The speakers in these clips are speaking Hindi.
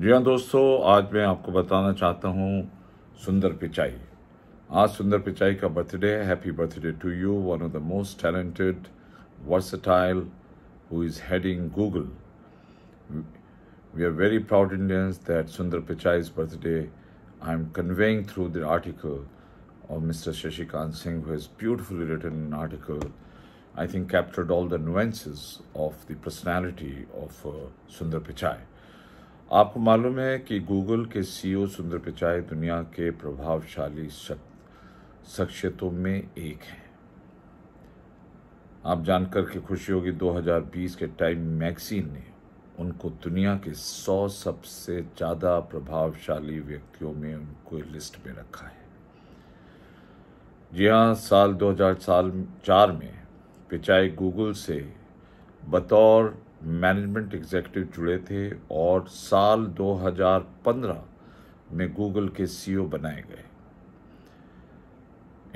जी हाँ दोस्तों आज मैं आपको बताना चाहता हूँ सुंदर पिचाई आज सुंदर पिचाई का birthday happy birthday to you one of the most talented versatile who is heading Google we are very proud Indians that Sundar Pichai's birthday I am conveying through the article और mister Shashikant Singh who is beautiful return an article, I think captured all the nuances of the personality of uh, आपको मालूम है कि गूगल के सीईओ सुंदर पिचाई दुनिया के प्रभावशाली शख्सियतों में एक हैं आप जानकर के खुशी होगी 2020 के टाइम मैगजीन ने उनको दुनिया के 100 सबसे ज़्यादा प्रभावशाली व्यक्तियों में उनको लिस्ट में रखा है जी हाँ साल 2004 में पिचाई गूगल से बतौर मैनेजमेंट एग्जेक्टिव जुड़े थे और साल 2015 में गूगल के सीईओ e बनाए गए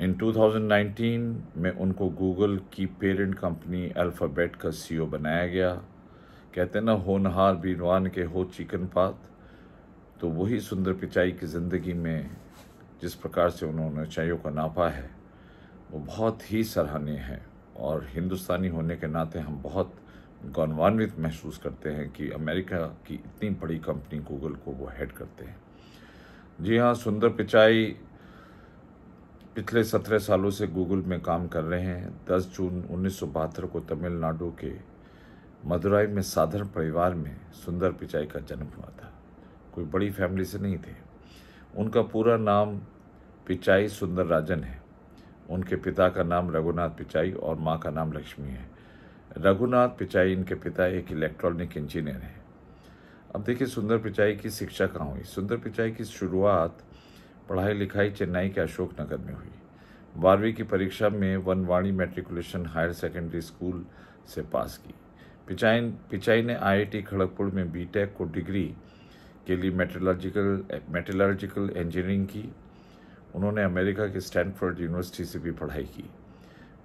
इन 2019 में उनको गूगल की पेरेंट कंपनी अल्फ़ाबेट का सीईओ e बनाया गया कहते ना होनहार बीनवान के हो चिकन पात तो वही सुंदर पिचाई की ज़िंदगी में जिस प्रकार से उन्होंने चाइयों का नापा है वो बहुत ही सराहनीय है और हिंदुस्तानी होने के नाते हम बहुत गौरवान्वित महसूस करते हैं कि अमेरिका की इतनी बड़ी कंपनी गूगल को वो हेड करते हैं जी हाँ सुंदर पिचाई पिछले सत्रह सालों से गूगल में काम कर रहे हैं दस जून उन्नीस को तमिलनाडु के मदुराई में साधारण परिवार में सुंदर पिचाई का जन्म हुआ था कोई बड़ी फैमिली से नहीं थे उनका पूरा नाम पिचाई सुंदर राजन है उनके पिता का नाम रघुनाथ पिचाई और माँ का नाम लक्ष्मी है रघुनाथ पिचाई इनके पिता एक इलेक्ट्रॉनिक इंजीनियर हैं अब देखिए सुंदर पिचाई की शिक्षा कहाँ हुई सुंदर पिचाई की शुरुआत पढ़ाई लिखाई चेन्नई के अशोकनगर में हुई बारहवीं की परीक्षा में Vanavani matriculation higher secondary school से पास की पिचाई पिचाई ने आईआईटी खड़गपुर में बीटेक को डिग्री के लिए मेट्रोलॉजिकल मेट्रोलॉजिकल इंजीनियरिंग की उन्होंने अमेरिका के स्टैनफोर्ड यूनिवर्सिटी से भी पढ़ाई की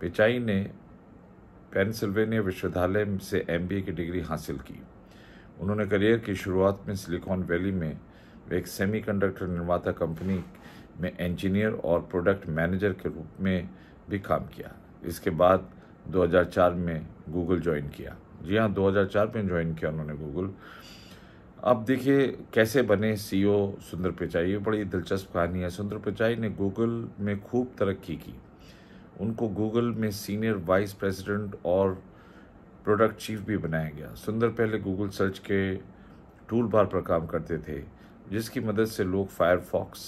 पिचाई ने पेंसिल्वेनिया विश्वविद्यालय से एम की डिग्री हासिल की उन्होंने करियर की शुरुआत में सिलिकॉन वैली में वे एक सेमीकंडक्टर निर्माता कंपनी में इंजीनियर और प्रोडक्ट मैनेजर के रूप में भी काम किया इसके बाद 2004 में गूगल ज्वाइन किया जी हाँ 2004 में ज्वाइन किया उन्होंने गूगल अब देखिए कैसे बने सीईओ e सुंदर पिचाई ये बड़ी दिलचस्प कहानी है सुंदर पिचाई ने गूगल में खूब तरक्की की उनको गूगल में सीनियर वाइस प्रेसिडेंट और प्रोडक्ट चीफ भी बनाया गया सुंदर पहले गूगल सर्च के टूल बार पर काम करते थे जिसकी मदद से लोग फायरफॉक्स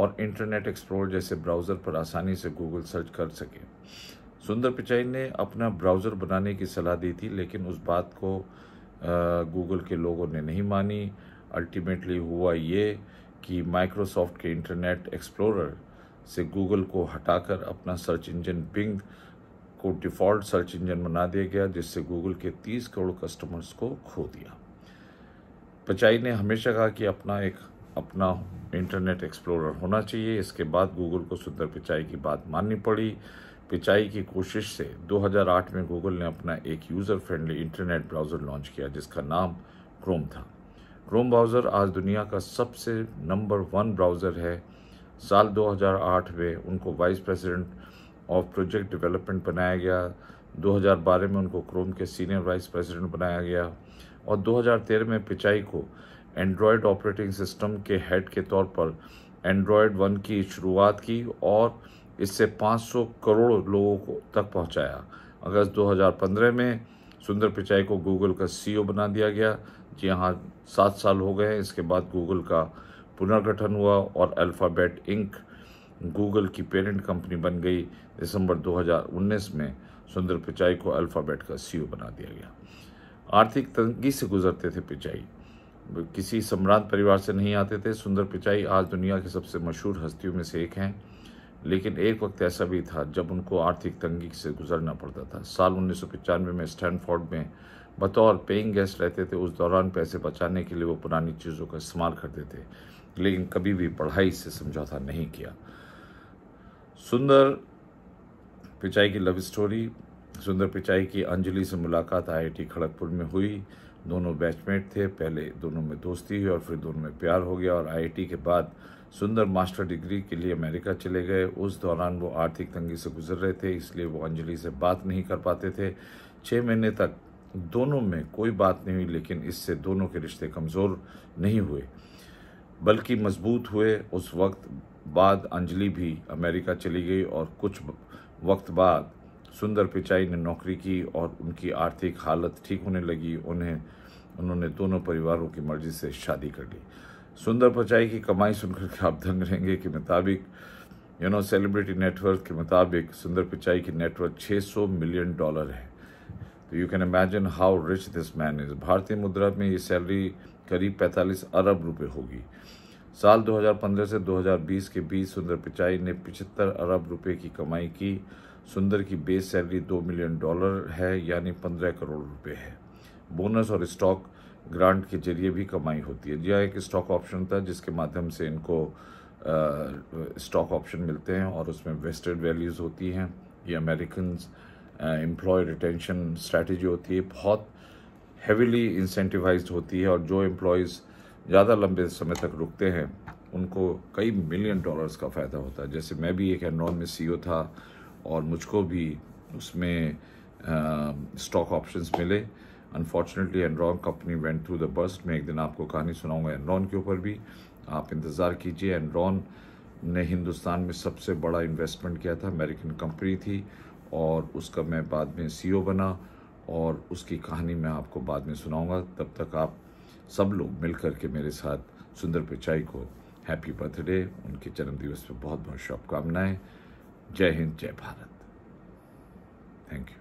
और इंटरनेट एक्सप्लोर जैसे ब्राउज़र पर आसानी से गूगल सर्च कर सकें सुंदर पिचाई ने अपना ब्राउज़र बनाने की सलाह दी थी लेकिन उस बात को गूगल के लोगों ने नहीं मानी अल्टीमेटली हुआ ये कि माइक्रोसॉफ्ट के इंटरनेट एक्सप्लोरर से गूगल को हटाकर अपना सर्च इंजन बिंग को डिफ़ॉल्ट सर्च इंजन बना दिया गया जिससे गूगल के 30 करोड़ कस्टमर्स को खो दिया पचाई ने हमेशा कहा कि अपना एक अपना इंटरनेट एक्सप्लोरर होना चाहिए इसके बाद गूगल को सुंदर पिचाई की बात माननी पड़ी पिचाई की कोशिश से 2008 में गूगल ने अपना एक user friendly internet browser launch किया जिसका नाम क्रोम था क्रोम ब्राउज़र आज दुनिया का सबसे नंबर वन ब्राउज़र है साल 2008 में उनको vice president of project development बनाया गया 2012 में उनको क्रोम के सीनियर वाइस प्रेसिडेंट बनाया गया और 2013 में पिचाई को एंड्रॉयड ऑपरेटिंग सिस्टम के हेड के तौर पर एंड्रॉयड वन की शुरुआत की और इससे 500 करोड़ लोगों को तक पहुंचाया अगस्त 2015 में सुंदर पिचाई को गूगल का सीईओ बना दिया गया जी हाँ सात साल हो गए इसके बाद गूगल का पुनर्गठन हुआ और अल्फ़ाबेट इंक गूगल की पेरेंट कंपनी बन गई दिसंबर 2019 में सुंदर पिचाई को अल्फ़ाबेट का सीईओ बना दिया गया आर्थिक तंगी से गुजरते थे पिचाई किसी सम्राट परिवार से नहीं आते थे सुंदर पिचाई आज दुनिया के सबसे मशहूर हस्तियों में से एक हैं लेकिन एक वक्त ऐसा भी था जब उनको आर्थिक तंगी से गुजरना पड़ता था साल उन्नीस में स्टैनफोर्ड में बतौर पेइंग गेस्ट रहते थे उस दौरान पैसे बचाने के लिए वो पुरानी चीज़ों का इस्तेमाल करते थे लेकिन कभी भी पढ़ाई से समझौता नहीं किया सुंदर पिचाई की लव स्टोरी सुंदर पिचाई की अंजलि से मुलाकात आईआईटी खड़गपुर में हुई दोनों बैचमेट थे पहले दोनों में दोस्ती हुई और फिर दोनों में प्यार हो गया और आईआईटी के बाद सुंदर मास्टर डिग्री के लिए अमेरिका चले गए उस दौरान वो आर्थिक तंगी से गुजर रहे थे इसलिए वो अंजलि से बात नहीं कर पाते थे छः महीने तक दोनों में कोई बात नहीं हुई लेकिन इससे दोनों के रिश्ते कमज़ोर नहीं हुए बल्कि मजबूत हुए उस वक्त बाद अंजलि भी अमेरिका चली गई और कुछ वक्त बाद सुंदर पिचाई ने नौकरी की और उनकी आर्थिक हालत ठीक होने लगी उन्हें उन्होंने दोनों परिवारों की मर्जी से शादी कर ली सुंदर पिचाई की कमाई सुनकर के आप दंग रहेंगे के मुताबिक यूनो सेलिब्रिटी नेटवर्क के मुताबिक सुंदर पिचाई की नेटवर्क 600 मिलियन डॉलर है तो you can imagine how rich this man is भारतीय मुद्रा में ये सैलरी करीब 45 अरब रुपए होगी साल 2015 से 2020 के बीच सुंदर पिचाई ने 75 अरब रुपए की कमाई की सुंदर की बेस सैलरी दो मिलियन डॉलर है यानी पंद्रह करोड़ रुपए है बोनस और स्टॉक ग्रांट के जरिए भी कमाई होती है यह हाँ, एक स्टॉक ऑप्शन था जिसके माध्यम से इनको स्टॉक ऑप्शन मिलते हैं और उसमें वेस्टेड वैल्यूज़ होती हैं ये अमेरिकन एम्प्लॉय रिटेंशन स्ट्रैटेजी होती है बहुत हेविली इंसेंटिवाइज होती है और जो एम्प्लॉयज़ ज़्यादा लंबे समय तक रुकते हैं उनको कई मिलियन डॉलर्स का फ़ायदा होता है जैसे मैं भी एक एनरॉन में सीईओ e था और मुझको भी उसमें स्टॉक uh, ऑप्शंस मिले unfortunately Enron company went through the bust मैं एक दिन आपको कहानी सुनाऊंगा एनरॉन के ऊपर भी आप इंतज़ार कीजिए एनरॉन ने हिंदुस्तान में सबसे बड़ा इन्वेस्टमेंट किया था अमेरिकन कंपनी थी और उसका मैं बाद में सी e बना और उसकी कहानी मैं आपको बाद में सुनाऊंगा तब तक आप सब लोग मिल कर के मेरे साथ सुंदर पिचाई को हैप्पी बर्थडे उनके जन्मदिवस पर बहुत बहुत शुभकामनाएँ जय हिंद जय भारत थैंक यू